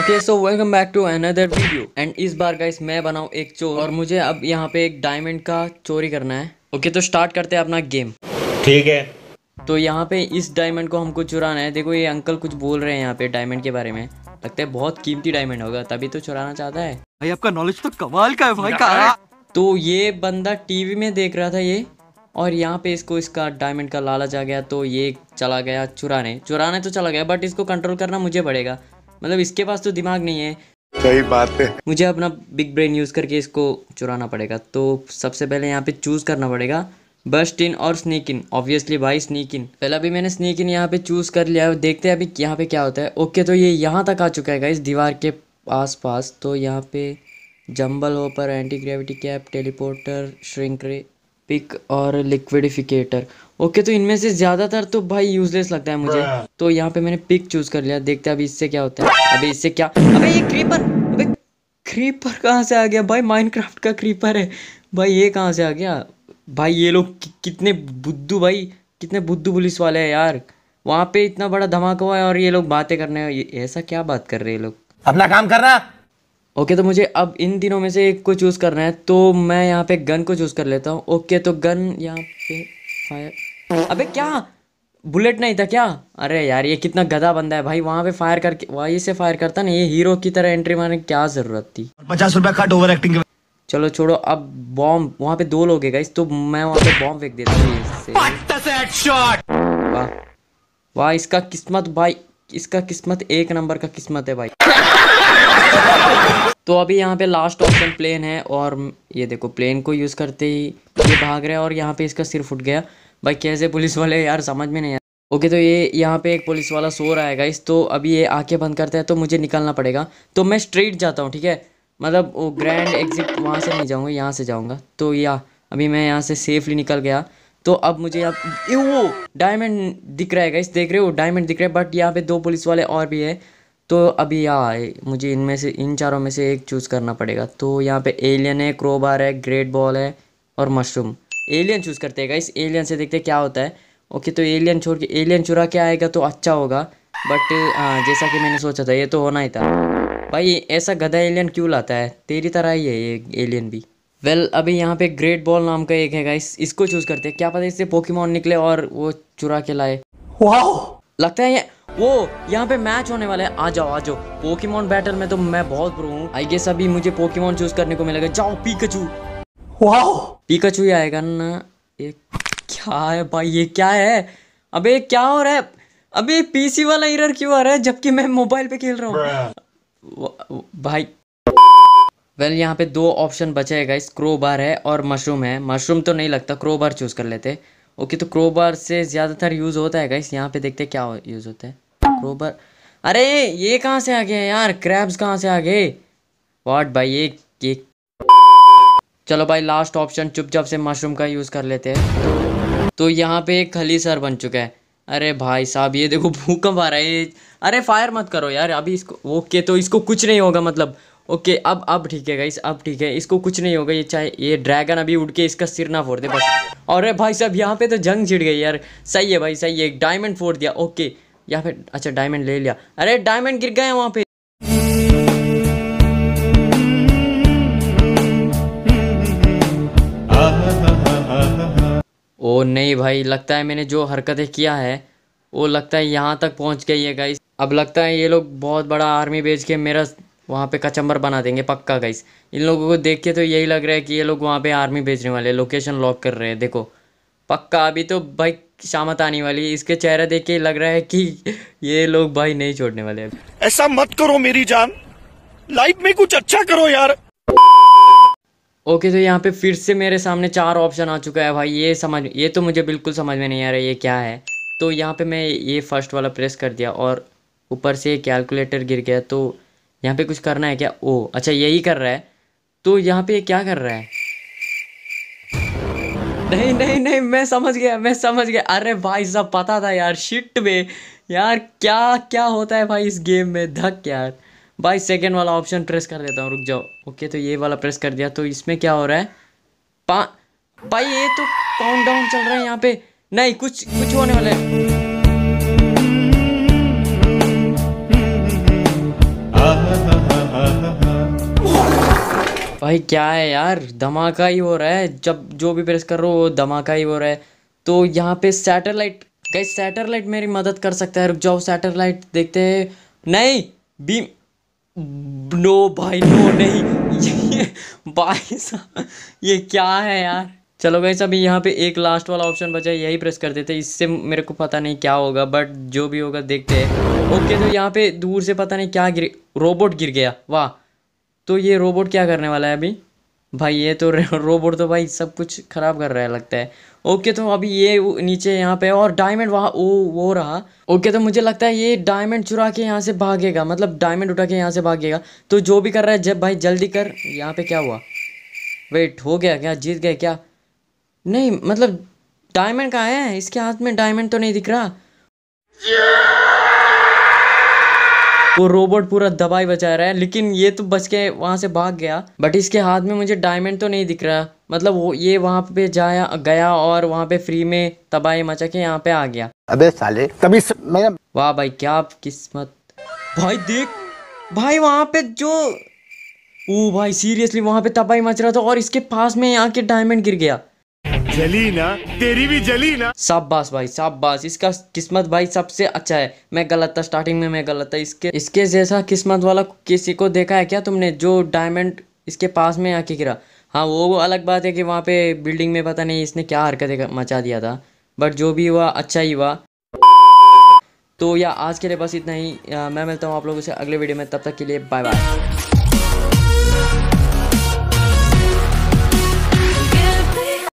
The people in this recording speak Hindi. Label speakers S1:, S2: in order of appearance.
S1: Okay so welcome back to another video and इस बार का मैं बनाऊँ एक चोर और मुझे अब यहाँ पे एक डायमंड का चोरी करना है ओके okay, तो स्टार्ट करते हैं अपना गेम ठीक है तो यहाँ पे इस डायमंड को हमको चुराना है देखो ये अंकल कुछ बोल रहे हैं यहाँ पे डायमंड के बारे में लगता है बहुत कीमती डायमंड होगा तभी तो चुराना चाहता है भाई आपका नॉलेज तो कमाल का है भाई का तो ये बंदा टीवी में देख रहा था ये और यहाँ पे इसको इसका डायमंड का लालच आ गया तो ये चला गया चुराने चुराने तो चला गया बट इसको कंट्रोल करना मुझे पड़ेगा मतलब इसके पास तो दिमाग नहीं है सही बात है मुझे अपना बिग ब्रेन यूज़ करके इसको चुराना पड़ेगा तो सबसे पहले यहाँ पे चूज़ करना पड़ेगा बस्ट इन और स्नीक इन ऑब्वियसली भाई स्नीक इन पहले अभी मैंने स्नीक इन यहाँ पे चूज़ कर लिया है देखते हैं अभी यहाँ पे क्या होता है ओके तो ये यहाँ तक आ चुका है इस दीवार के आस पास तो यहाँ पे jumble hopper anti gravity cap teleporter shrink ray pick और लिक्विडिफिकेटर ओके तो इनमें से ज़्यादातर तो भाई यूजलेस लगता है मुझे हाँ। तो यहाँ पे मैंने पिक चूज कर लिया देखते हैं अभी इससे क्या होता है अभी इससे क्या अबे ये क्रीपर अबे क्रीपर कहाँ से आ गया भाई माइनक्राफ्ट का क्रीपर है भाई ये कहाँ से आ गया भाई ये लोग कि, कितने बुद्धू भाई कितने बुद्धू पुलिस वाले हैं यार वहाँ पे इतना बड़ा धमाका हुआ है और ये लोग बातें करने ऐसा क्या बात कर रहे हैं ये लोग अपना काम करना ओके तो मुझे अब इन दिनों में से एक को चूज़ करना है तो मैं यहाँ पे गन को चूज़ कर लेता हूँ ओके तो गन यहाँ पे फायर अबे क्या बुलेट नहीं था क्या अरे यार ये कितना गधा बंदा है भाई वहाँ पे फायर करके वही से फायर करता ना ये हीरो की तरह एंट्री मारने की क्या ज़रूरत थी पचास रुपया कट ओवर एक्टिंग चलो छोड़ो अब बॉम्ब वहाँ पे दो लोग है तो मैं वहाँ पे बॉम्ब फेंक देता हूँ वाह वाह इसका किस्मत भाई इसका किस्मत एक नंबर का किस्मत है भाई तो अभी यहाँ पे लास्ट ऑप्शन प्लेन है और ये देखो प्लेन को यूज़ करते ही ये भाग रहा है और यहाँ पे इसका सिर फुट गया भाई कैसे पुलिस वाले यार समझ में नहीं आ ओके तो ये यहाँ पे एक पुलिस वाला सो रहा है गाइस तो अभी ये आके बंद करता है तो मुझे निकलना पड़ेगा तो मैं स्ट्रेट जाता हूँ ठीक है मतलब वो ग्रैंड एग्जिट वहाँ से नहीं जाऊँगा यहाँ से जाऊँगा तो या अभी मैं यहाँ से सेफली निकल गया तो अब मुझे यहाँ वो डायमंड दिख रहा है गाइस देख रहे हो डायमंड दिख रहा है बट यहाँ पे दो पुलिस वाले और भी है तो अभी यहाँ मुझे इनमें से इन चारों में से एक चूज़ करना पड़ेगा तो यहाँ पे एलियन है क्रोबार है ग्रेट बॉल है और मशरूम एलियन चूज़ करते हैं इस एलियन से देखते क्या होता है ओके तो एलियन छोड़ के एलियन चुरा के आएगा तो अच्छा होगा बट हाँ जैसा कि मैंने सोचा था ये तो होना ही था भाई ऐसा गधा एलियन क्यों लाता है तेरी तरह ही है ये एलियन भी वेल well, अभी यहाँ पे ग्रेट बॉल नाम का एक है गाइस इसको चूज़ करते हैं क्या पता इससे पोकेमोन निकले और वो चुरा के लाए वाह लगता है ये वो यहाँ पे मैच होने वाला है आ जाओ आ जाओ पोकेमोन बैटल में तो मैं बहुत प्रो हूँ आई गेस अभी मुझे पोकेमोन चूज करने को मिलेगा जाओ पीकाचू वाओ पीकाचू ही आएगा ना ये क्या है भाई ये क्या है अबे क्या हो रहा है अबे पीसी वाला एरर क्यों आ रहा है जबकि मैं मोबाइल पे खेल रहा हूँ भाई वेल well, यहाँ पे दो ऑप्शन बचे हैं गाइस क्रोबार है और मशरूम है मशरूम तो नहीं लगता क्रोबार चूज़ कर लेते ओके okay, तो क्रोबार से ज़्यादातर यूज़ होता है गाइस यहाँ पे देखते हैं क्या यूज़ होता है रोबर अरे ये कहाँ से आ गए यार क्रैब्स कहाँ से आ गए वाट भाई ये ये चलो भाई लास्ट ऑप्शन चुपचाप से मशरूम का यूज़ कर लेते हैं तो यहाँ पे एक खली सर बन चुका है अरे भाई साहब ये देखो भूकंप आ रहा है अरे फायर मत करो यार अभी इसको ओके तो इसको कुछ नहीं होगा मतलब ओके अब अब ठीक है गाइस अब ठीक है इसको कुछ नहीं होगा ये चाहे ये ड्रैगन अभी उड़ के इसका सिर ना फोड़ दे बस अरे भाई साहब यहाँ पे तो जंग छिड़ गई यार सही है भाई सही है डायमंड फोड़ दिया ओके या फिर अच्छा डायमंड ले लिया अरे डायमंड गिर गए वहाँ पे ओ नहीं भाई लगता है मैंने जो हरकतें किया है वो लगता है यहाँ तक पहुँच गई है गाइस अब लगता है ये लोग बहुत बड़ा आर्मी बेच के मेरा वहाँ पे कचंबर बना देंगे पक्का गाइस इन लोगों को देख के तो यही लग रहा है कि ये लोग वहाँ पे आर्मी बेचने वाले लोकेशन लॉक कर रहे हैं देखो पक्का अभी तो भाई शामत आने वाली इसके चेहरा देख के लग रहा है कि ये लोग भाई नहीं छोड़ने वाले ऐसा मत करो मेरी जान लाइफ में कुछ अच्छा करो यार ओके okay, तो यहाँ पे फिर से मेरे सामने चार ऑप्शन आ चुका है भाई ये समझ ये तो मुझे बिल्कुल समझ में नहीं आ रहा ये क्या है तो यहाँ पे मैं ये फर्स्ट वाला प्रेस कर दिया और ऊपर से कैलकुलेटर गिर गया तो यहाँ पे कुछ करना है क्या ओ oh, अच्छा यही कर रहा है तो यहाँ पे क्या कर रहा है नहीं नहीं नहीं मैं समझ गया मैं समझ गया अरे भाई साहब पता था यार शिट में यार क्या क्या होता है भाई इस गेम में धक यार भाई सेकेंड वाला ऑप्शन प्रेस कर देता हूँ रुक जाओ ओके तो ये वाला प्रेस कर दिया तो इसमें क्या हो रहा है पा भाई ये तो काउंट डाउन चल रहा है यहाँ पे नहीं कुछ कुछ होने वाला है भाई क्या है यार धमाका ही हो रहा है जब जो भी प्रेस कर रहे हो वो धमाका ही हो रहा है तो यहाँ पे सैटेलाइट कई सैटेलाइट मेरी मदद कर सकता है रुक जाओ सैटेलाइट देखते हैं नहीं बीम नो भाई नो नहीं भाई ये क्या है यार चलो भाई अभी यहाँ पे एक लास्ट वाला ऑप्शन बचा है यही प्रेस कर देते इससे मेरे को पता नहीं क्या होगा बट जो भी होगा देखते हैं ओके तो यहाँ पे दूर से पता नहीं क्या गिर रोबोट गिर गया वाह तो ये रोबोट क्या करने वाला है अभी भाई ये तो रोबोट तो भाई सब कुछ ख़राब कर रहा है लगता है ओके तो अभी ये नीचे यहाँ पे और डायमंड वहाँ वो वो रहा ओके तो मुझे लगता है ये डायमंड चुरा के यहाँ से भागेगा मतलब डायमंड उठा के यहाँ से भागेगा तो जो भी कर रहा है जब भाई जल्दी कर यहाँ पे क्या हुआ वेट हो गया क्या जीत गए क्या नहीं मतलब डायमंड कहाँ है इसके हाथ में डायमंड तो नहीं दिख रहा yeah! वो रोबोट पूरा दबाई बचा रहा है लेकिन ये तो बच के वहाँ से भाग गया बट इसके हाथ में मुझे डायमंड तो नहीं दिख रहा मतलब वो ये वहाँ पे जाया गया और वहाँ पे फ्री में तबाही मचा के यहाँ पे आ गया अबे साले तभी मैं वाह भाई क्या किस्मत भाई देख भाई वहाँ पे जो ओ भाई सीरियसली वहाँ पे तबाही मच रहा था और इसके पास में यहाँ के डायमंड गिर गया जली ना तेरी भी जली ना शाबाश भाई शाबाश इसका किस्मत भाई सबसे अच्छा है मैं गलत था स्टार्टिंग में मैं गलत था इसके इसके जैसा किस्मत वाला किसी को देखा है क्या तुमने जो डायमंड इसके पास में आके गिरा हाँ वो अलग बात है कि वहाँ पे बिल्डिंग में पता नहीं इसने क्या हरकतें मचा दिया था बट जो भी हुआ अच्छा ही हुआ तो या आज के लिए बस इतना ही मैं मिलता हूँ आप लोगों से अगले वीडियो में तब तक के लिए बाय बाय